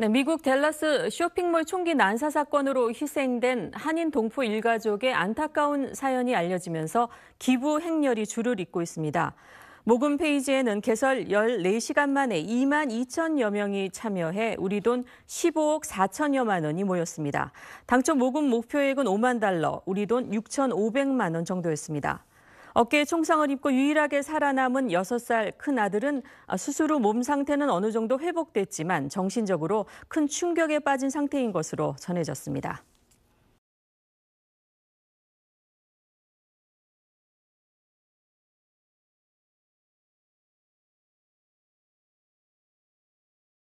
네, 미국 델라스 쇼핑몰 총기 난사 사건으로 희생된 한인 동포 일가족의 안타까운 사연이 알려지면서 기부 행렬이 줄을 잇고 있습니다. 모금 페이지에는 개설 14시간 만에 2만 2천여 명이 참여해 우리 돈 15억 4천여만 원이 모였습니다. 당초 모금 목표액은 5만 달러, 우리 돈 6,500만 원 정도였습니다. 어깨에 총상을 입고 유일하게 살아남은 6살 큰 아들은 수술 아, 후몸 상태는 어느 정도 회복됐지만 정신적으로 큰 충격에 빠진 상태인 것으로 전해졌습니다.